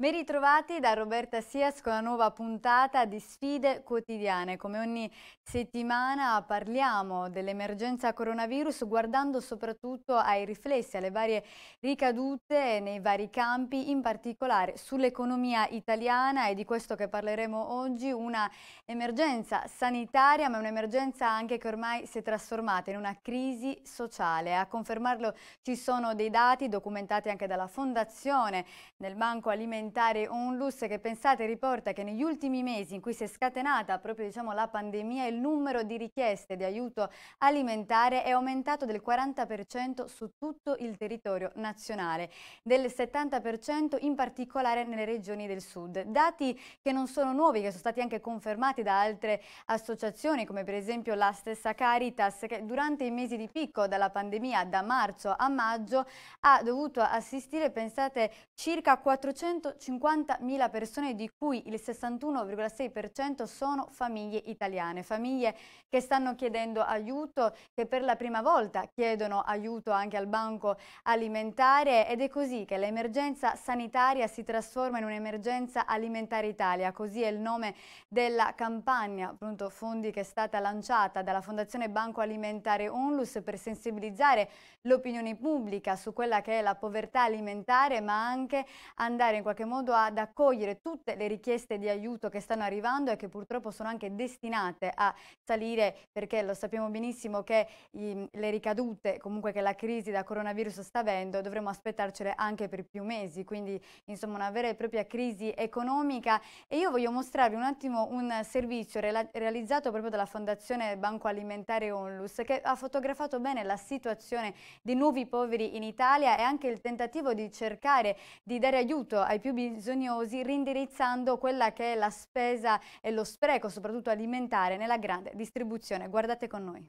Ben ritrovati da Roberta Sias con una nuova puntata di sfide quotidiane. Come ogni settimana parliamo dell'emergenza coronavirus guardando soprattutto ai riflessi, alle varie ricadute nei vari campi, in particolare sull'economia italiana e di questo che parleremo oggi, una emergenza sanitaria ma un'emergenza anche che ormai si è trasformata in una crisi sociale. A confermarlo ci sono dei dati documentati anche dalla Fondazione del Banco Alimentare alimentare Onlus che pensate riporta che negli ultimi mesi in cui si è scatenata proprio diciamo, la pandemia il numero di richieste di aiuto alimentare è aumentato del 40% su tutto il territorio nazionale, del 70% in particolare nelle regioni del sud. Dati che non sono nuovi, che sono stati anche confermati da altre associazioni come per esempio la stessa Caritas che durante i mesi di picco dalla pandemia da marzo a maggio ha dovuto assistere, pensate, circa 400 50.000 persone di cui il 61,6% sono famiglie italiane, famiglie che stanno chiedendo aiuto, che per la prima volta chiedono aiuto anche al banco alimentare ed è così che l'emergenza sanitaria si trasforma in un'emergenza alimentare Italia, così è il nome della campagna appunto fondi che è stata lanciata dalla Fondazione Banco Alimentare Onlus per sensibilizzare l'opinione pubblica su quella che è la povertà alimentare ma anche andare in qualche modo ad accogliere tutte le richieste di aiuto che stanno arrivando e che purtroppo sono anche destinate a salire perché lo sappiamo benissimo che i, ehm, le ricadute comunque che la crisi da coronavirus sta avendo dovremo aspettarcele anche per più mesi, quindi insomma una vera e propria crisi economica e io voglio mostrarvi un attimo un servizio realizzato proprio dalla Fondazione Banco Alimentare Onlus che ha fotografato bene la situazione dei nuovi poveri in Italia e anche il tentativo di cercare di dare aiuto ai più più bisognosi rindirizzando quella che è la spesa e lo spreco, soprattutto alimentare, nella grande distribuzione. Guardate con noi.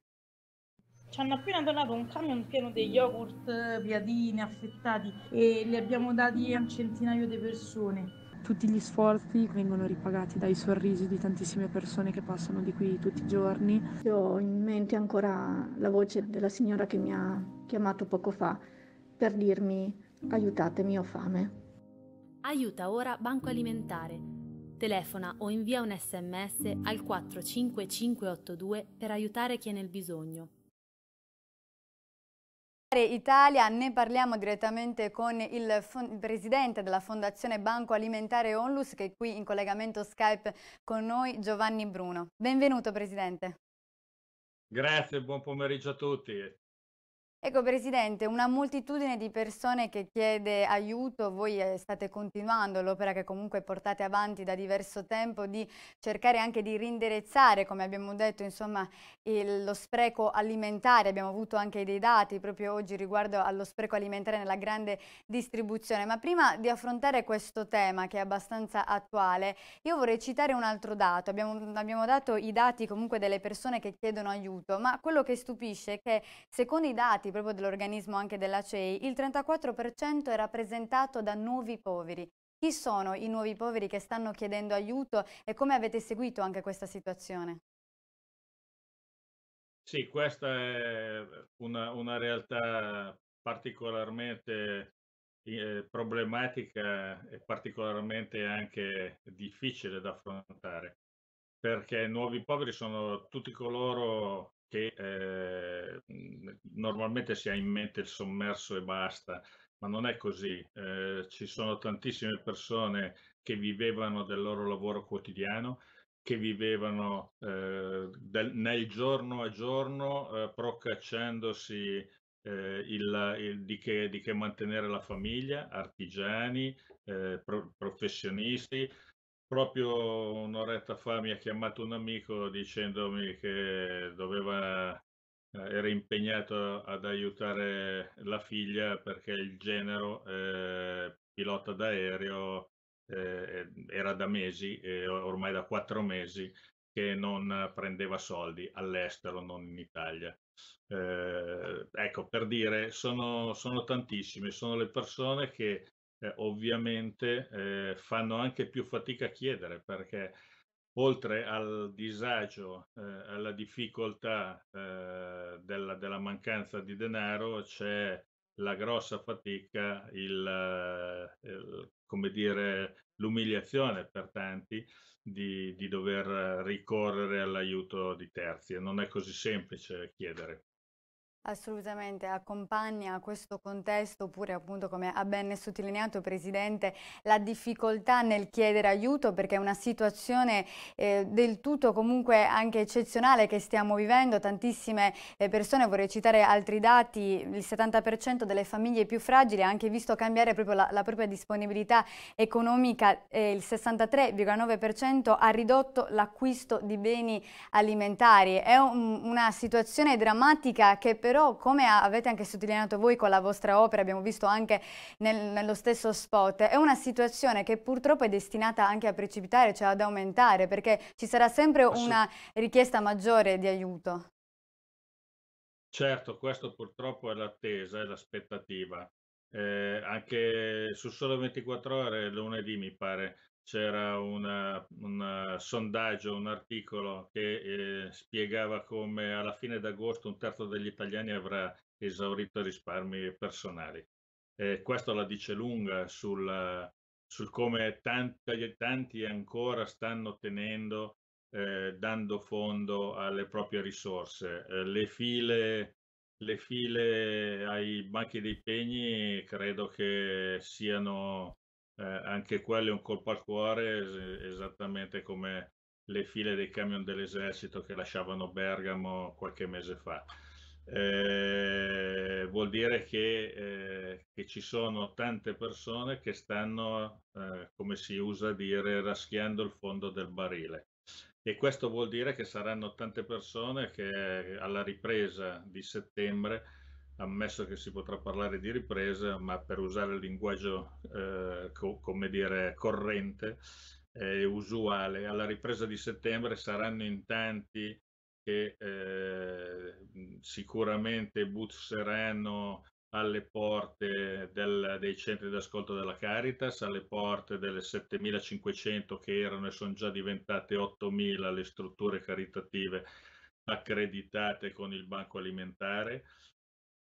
Ci hanno appena donato un camion pieno di yogurt, piadine, affettati e li abbiamo dati a un centinaio di persone. Tutti gli sforzi vengono ripagati dai sorrisi di tantissime persone che passano di qui tutti i giorni. Io ho in mente ancora la voce della signora che mi ha chiamato poco fa per dirmi aiutatemi, ho fame. Aiuta ora Banco Alimentare. Telefona o invia un sms al 45582 per aiutare chi è nel bisogno. Italia, ne parliamo direttamente con il, il, presidente della Fondazione Banco Alimentare Onlus che è qui in collegamento Skype con noi, Giovanni Bruno. Benvenuto Presidente. Grazie, buon pomeriggio a tutti. Ecco Presidente, una moltitudine di persone che chiede aiuto, voi eh, state continuando l'opera che comunque portate avanti da diverso tempo di cercare anche di rinderezzare, come abbiamo detto, insomma, il, lo spreco alimentare, abbiamo avuto anche dei dati proprio oggi riguardo allo spreco alimentare nella grande distribuzione, ma prima di affrontare questo tema che è abbastanza attuale, io vorrei citare un altro dato, abbiamo, abbiamo dato i dati comunque delle persone che chiedono aiuto, ma quello che stupisce è che secondo i dati proprio dell'organismo anche dell'ACEI, il 34% è rappresentato da nuovi poveri. Chi sono i nuovi poveri che stanno chiedendo aiuto e come avete seguito anche questa situazione? Sì, questa è una, una realtà particolarmente eh, problematica e particolarmente anche difficile da affrontare perché nuovi poveri sono tutti coloro che eh, normalmente si ha in mente il sommerso e basta, ma non è così. Eh, ci sono tantissime persone che vivevano del loro lavoro quotidiano, che vivevano eh, del, nel giorno a giorno eh, procacciandosi eh, il, il, di, che, di, che, mantenere la famiglia, artigiani, eh, pro, professionisti, Proprio un'oretta fa mi ha chiamato un amico dicendomi che doveva, eh, era impegnato ad aiutare la figlia perché il genero eh, pilota d'aereo eh, era da mesi, eh, ormai da quattro mesi, che non prendeva soldi all'estero, non in Italia. Eh, ecco, per dire, sono, sono, tantissime, sono le persone che eh, ovviamente eh, fanno anche più fatica a chiedere perché oltre al disagio, eh, alla difficoltà eh, della, della, mancanza di denaro, c'è la grossa fatica, il, eh, il, come dire, l'umiliazione per tanti di, di dover ricorrere all'aiuto di terzi non è così semplice chiedere. Assolutamente, accompagna questo contesto oppure appunto come ha ben sottolineato il Presidente la difficoltà nel chiedere aiuto perché è una situazione eh, del tutto comunque anche eccezionale che stiamo vivendo, tantissime eh, persone, vorrei citare altri dati, il 70% delle famiglie più fragili ha anche visto cambiare proprio la, la propria disponibilità economica e il 63,9% ha ridotto l'acquisto di beni alimentari. È un, una situazione drammatica che però però come avete anche sottolineato voi con la vostra opera, abbiamo visto anche nel, nello stesso spot, è una situazione che purtroppo è destinata anche a precipitare, cioè ad aumentare, perché ci sarà sempre una richiesta maggiore di aiuto. Certo, questo purtroppo è l'attesa è l'aspettativa eh, anche su solo 24 Ore lunedì mi pare c'era una, un sondaggio, un articolo che eh, spiegava come alla fine d'agosto un terzo degli italiani avrà esaurito risparmi personali. Eh, questo la dice lunga sul, sul come tanti, tanti, ancora stanno tenendo, eh, dando fondo alle proprie risorse. Eh, le file le file ai banchi dei pegni credo che siano eh, anche quelle un colpo al cuore, es- esattamente come le file dei camion dell'esercito che lasciavano Bergamo qualche mese fa. Eh, vuol dire che, eh, che, ci sono tante persone che stanno, eh, come si usa dire, raschiando il fondo del barile e questo vuol dire che saranno tante persone che alla ripresa di settembre, ammesso che si potrà parlare di ripresa, ma per usare il linguaggio eh, co come dire corrente e eh, usuale, alla ripresa di settembre saranno in tanti che eh, sicuramente busseranno alle porte del, dei centri d'ascolto della Caritas, alle porte delle 7.500 che erano e sono già diventate 8.000 le strutture caritative accreditate con il Banco Alimentare.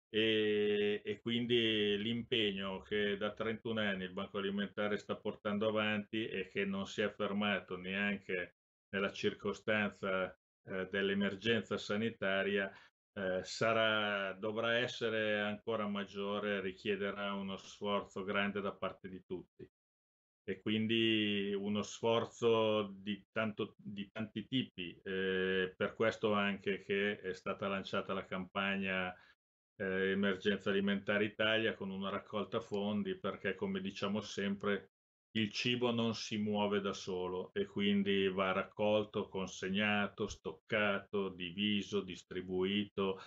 E, e quindi l'impegno che da 31 anni il Banco Alimentare sta portando avanti e che non si è fermato neanche nella circostanza eh, dell'emergenza sanitaria eh, sarà, dovrà essere ancora maggiore, richiederà uno sforzo grande da parte di tutti e quindi uno sforzo di, tanto, di tanti tipi, eh, per questo anche che è stata lanciata la campagna eh, Emergenza Alimentare Italia con una raccolta fondi perché come diciamo sempre il cibo non si muove da solo e quindi va raccolto, consegnato, stoccato, diviso, distribuito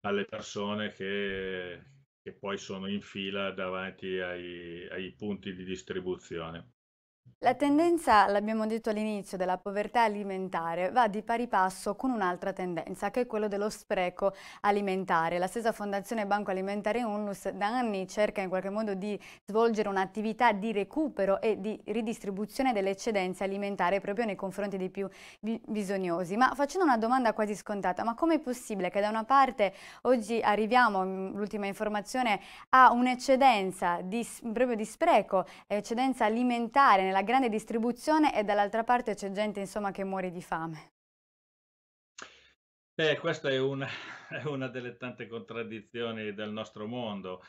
alle persone che, che poi sono in fila davanti ai, ai punti di distribuzione. La tendenza, l'abbiamo detto all'inizio, della povertà alimentare va di pari passo con un'altra tendenza, che è quella dello spreco alimentare. La stessa Fondazione Banco Alimentare UNLUS da anni cerca in qualche modo di svolgere un'attività di recupero e di ridistribuzione delle eccedenze alimentari proprio nei confronti dei più bisognosi. Ma facendo una domanda quasi scontata, ma com'è possibile che da una parte oggi arriviamo, mm, l'ultima informazione, a un'eccedenza proprio di spreco, eccedenza alimentare nella nella grande distribuzione e dall'altra parte c'è gente insomma, che muore di fame. Eh, questa è una, è una, delle tante contraddizioni del nostro mondo,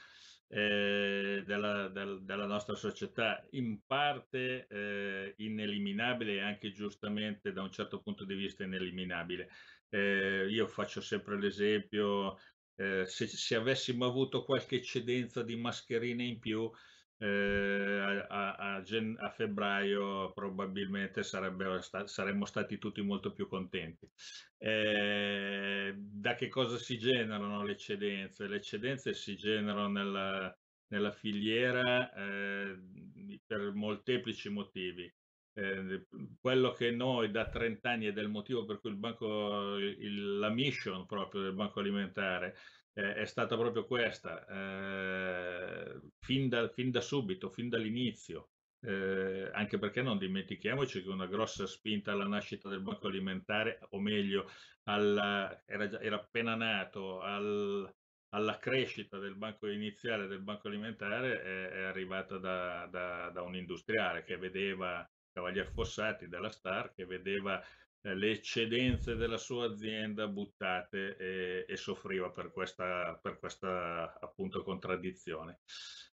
eh, della, del, della, nostra società, in parte eh, ineliminabile e anche giustamente da un certo punto di vista ineliminabile. Eh, io faccio sempre l'esempio, eh, se, se avessimo avuto qualche eccedenza di mascherine in più, eh, a, a, gen- a, febbraio probabilmente sta- saremmo stati tutti molto più contenti. Eh, da che cosa si generano le eccedenze? Le eccedenze si generano nella, nella filiera eh, per molteplici motivi. Ehm, quello che noi da 30 anni ed è il motivo per cui il banco, il, la mission proprio del Banco Alimentare eh, è stata proprio questa, eh, fin, da, fin, da, subito, fin dall'inizio. Eh, anche perché non dimentichiamoci che una grossa spinta alla nascita del banco alimentare, o meglio, alla, era, già, era appena nato, al, alla crescita del banco iniziale del banco alimentare è, eh, è arrivata da, da, da, un industriale che vedeva Cavalier Fossati della Star che vedeva eh, le eccedenze della sua azienda buttate e, e soffriva per questa, per questa appunto contraddizione.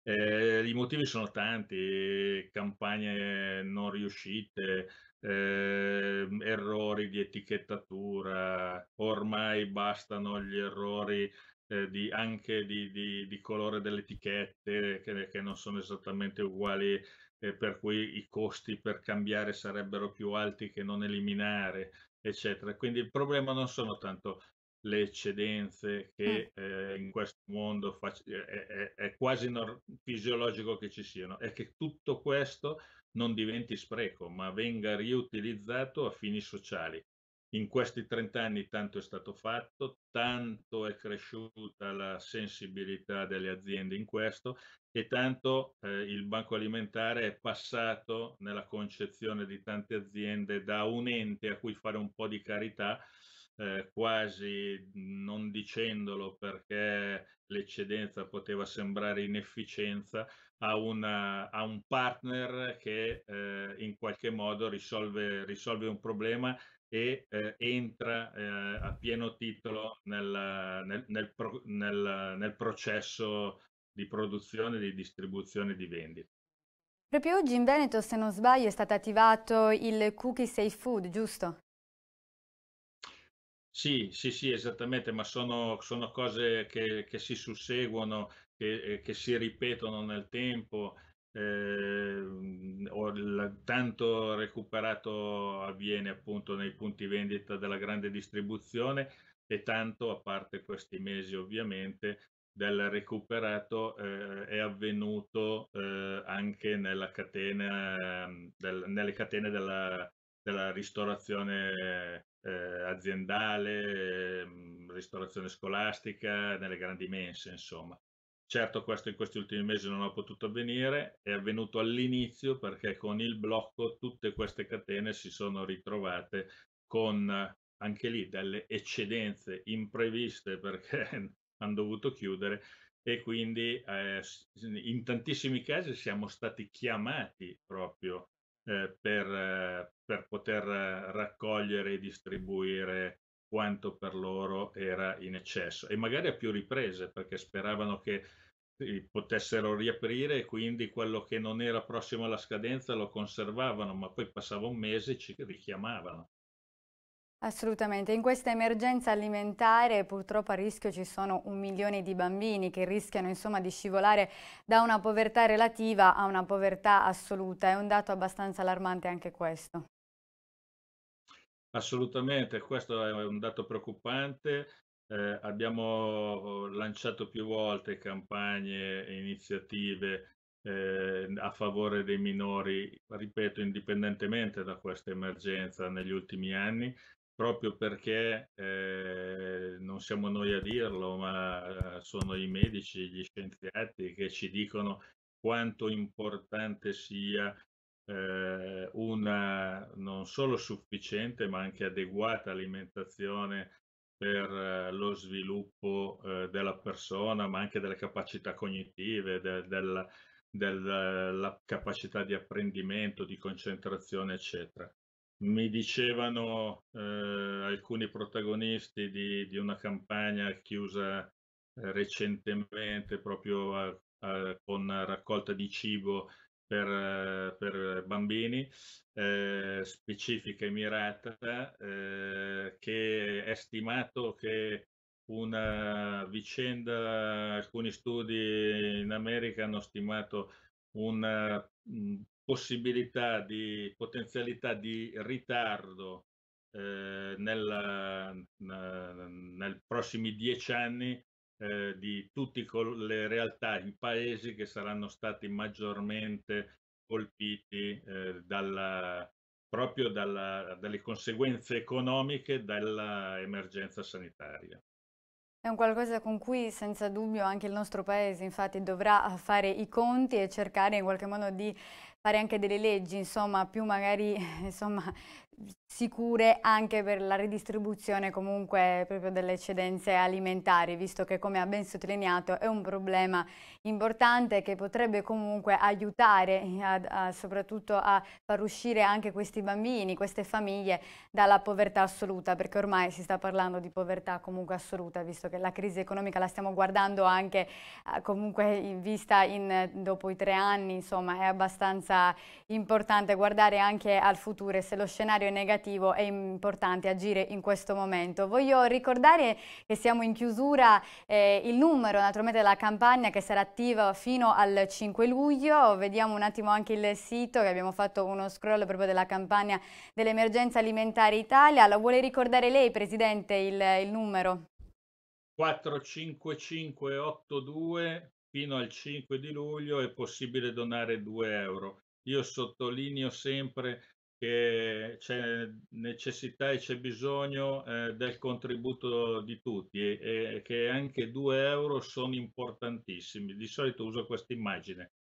Eh, I motivi sono tanti, campagne non riuscite, eh, errori di etichettatura, ormai bastano gli errori eh, di, anche di, di, di, colore delle etichette che, che non sono esattamente uguali eh, per cui i costi per cambiare sarebbero più alti che non eliminare, eccetera. Quindi il problema non sono tanto le eccedenze che mm. eh, in questo mondo fac- è, è, è, quasi nor- fisiologico che ci siano, è che tutto questo non diventi spreco, ma venga riutilizzato a fini sociali. In questi 30 anni tanto è stato fatto, tanto è cresciuta la sensibilità delle aziende in questo, e tanto eh, il banco alimentare è passato nella concezione di tante aziende da un ente a cui fare un po' di carità, eh, quasi non dicendolo perché l'eccedenza poteva sembrare inefficienza, a, una, a un partner che eh, in qualche modo risolve, risolve un problema e eh, entra eh, a pieno titolo nel, nel, nel, pro, nel processo di produzione, di distribuzione e di vendita. Proprio oggi in Veneto, se non sbaglio, è stato attivato il Cookie Safe Food, giusto? Sì, sì, sì, esattamente, ma sono, sono cose che, che, si susseguono, che, eh, che, si ripetono nel tempo. Eh, tanto recuperato avviene appunto nei punti vendita della grande distribuzione e tanto, a parte questi mesi ovviamente, del recuperato eh, è avvenuto eh, anche catena, ehm, del, nelle catene della, della ristorazione eh, aziendale, ehm, ristorazione scolastica, nelle grandi mense, insomma. Certo questo in questi ultimi mesi non ha potuto avvenire, è avvenuto all'inizio perché con il blocco tutte queste catene si sono ritrovate con eh, anche lì delle eccedenze impreviste perché hanno dovuto chiudere e quindi eh, in tantissimi casi siamo stati chiamati proprio eh, per, eh, per, poter eh, raccogliere e distribuire quanto per loro era in eccesso e magari a più riprese perché speravano che potessero riaprire e quindi quello che non era prossimo alla scadenza lo conservavano ma poi passava un mese e ci richiamavano Assolutamente, in questa emergenza alimentare purtroppo a rischio ci sono un milione di bambini che rischiano insomma, di scivolare da una povertà relativa a una povertà assoluta, è un dato abbastanza allarmante anche questo. Assolutamente, questo è un dato preoccupante, eh, abbiamo eh, lanciato più volte campagne e iniziative eh, a favore dei minori, ripeto, indipendentemente da questa emergenza negli ultimi anni, proprio perché eh, non siamo noi a dirlo, ma eh, sono i medici, gli scienziati che ci dicono quanto importante sia eh, una non solo sufficiente ma anche adeguata alimentazione per eh, lo sviluppo eh, della persona, ma anche delle capacità cognitive, de, del, della capacità di apprendimento, di concentrazione, eccetera mi dicevano eh, alcuni protagonisti di, di, una campagna chiusa eh, recentemente proprio a, a, con raccolta di cibo per, eh, per bambini, eh, specifica e mirata, eh, che è stimato che una vicenda, alcuni studi in America hanno stimato una, mm, possibilità di potenzialità di ritardo eh, nella, nel prossimi dieci anni eh, di tutte le realtà, i paesi che saranno stati maggiormente colpiti eh, dalla, proprio dalla, dalle conseguenze economiche dell'emergenza sanitaria. È un qualcosa con cui senza dubbio anche il nostro Paese infatti dovrà fare i conti e cercare in qualche modo di fare anche delle leggi, insomma, più magari insomma, sicure anche per la ridistribuzione comunque proprio delle eccedenze alimentari, visto che come ha ben sottolineato è un problema importante che potrebbe comunque aiutare a, a, soprattutto a far uscire anche questi bambini, queste famiglie dalla povertà assoluta, perché ormai si sta parlando di povertà comunque assoluta, visto che la crisi economica la stiamo guardando anche eh, comunque in vista in, dopo i tre anni, insomma è abbastanza importante guardare anche al futuro e se lo scenario è negativo è importante agire in questo momento. Voglio ricordare che siamo in chiusura eh, il numero naturalmente della campagna che sarà attiva fino al 5 luglio. Vediamo un attimo anche il sito che abbiamo fatto uno scroll proprio della campagna dell'emergenza alimentare Italia. Lo vuole ricordare lei Presidente il, il numero? 45582 fino al 5 di luglio è possibile donare 2 euro. Io sottolineo sempre che c'è necessità e c'è bisogno eh, del contributo di tutti e, e, che anche 2 euro sono importantissimi. Di solito uso questa immagine.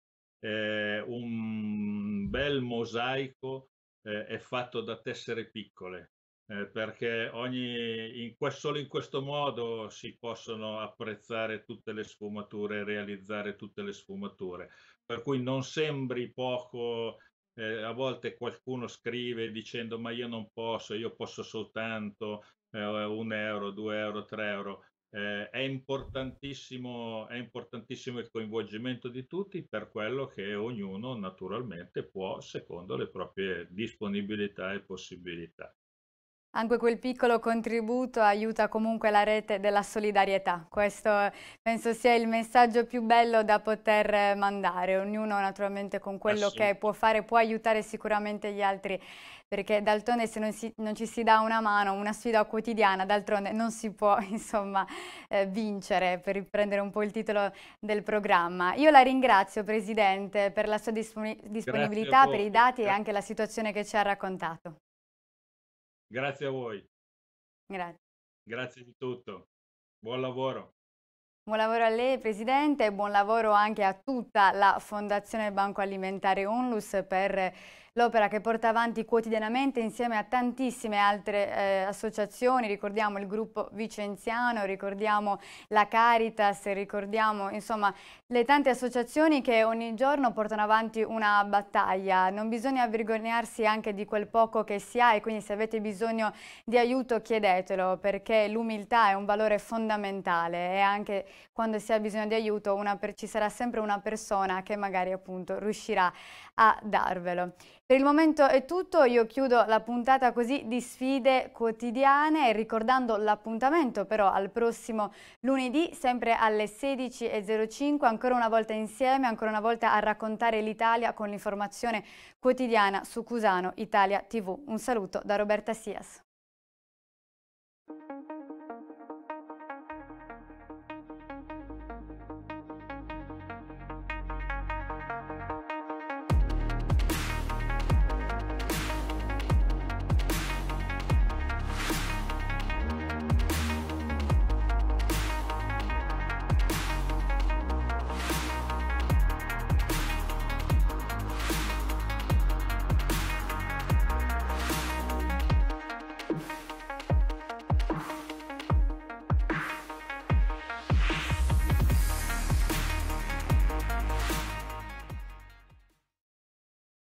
Eh, un bel mosaico eh, è fatto da tessere piccole eh, perché ogni, in, solo in questo modo si possono apprezzare tutte le sfumature, realizzare tutte le sfumature. Per cui non sembri poco eh, a volte qualcuno scrive dicendo ma io non posso, io posso soltanto eh, un euro, due euro, tre euro. Eh, è, importantissimo, è importantissimo il coinvolgimento di tutti per quello che ognuno naturalmente può secondo le proprie disponibilità e possibilità. Anche quel piccolo contributo aiuta comunque la rete della solidarietà. Questo penso sia il messaggio più bello da poter mandare. Ognuno naturalmente con quello che può fare può aiutare sicuramente gli altri, perché d'altronde se non, si, non, ci si dà una mano, una sfida quotidiana, d'altronde non si può insomma eh, vincere, per riprendere un po' il titolo del programma. Io la ringrazio Presidente per la sua disponibilità, per i dati e anche la situazione che ci ha raccontato. Grazie a voi. Grazie. Grazie di tutto. Buon lavoro. Buon lavoro a lei Presidente e buon lavoro anche a tutta la Fondazione Banco Alimentare Onlus per l'opera che porta avanti quotidianamente insieme a tantissime altre eh, associazioni, ricordiamo il gruppo Vicenziano, ricordiamo la Caritas, ricordiamo insomma le tante associazioni che ogni giorno portano avanti una battaglia. Non bisogna vergognarsi anche di quel poco che si ha e quindi se avete bisogno di aiuto chiedetelo perché l'umiltà è un valore fondamentale e anche quando si ha bisogno di aiuto ci sarà sempre una persona che magari appunto riuscirà a darvelo. Per il momento è tutto, io chiudo la puntata così di sfide quotidiane ricordando l'appuntamento però al prossimo lunedì sempre alle 16.05 ancora una volta insieme, ancora una volta a raccontare l'Italia con l'informazione quotidiana su Cusano Italia TV. Un saluto da Roberta Sias.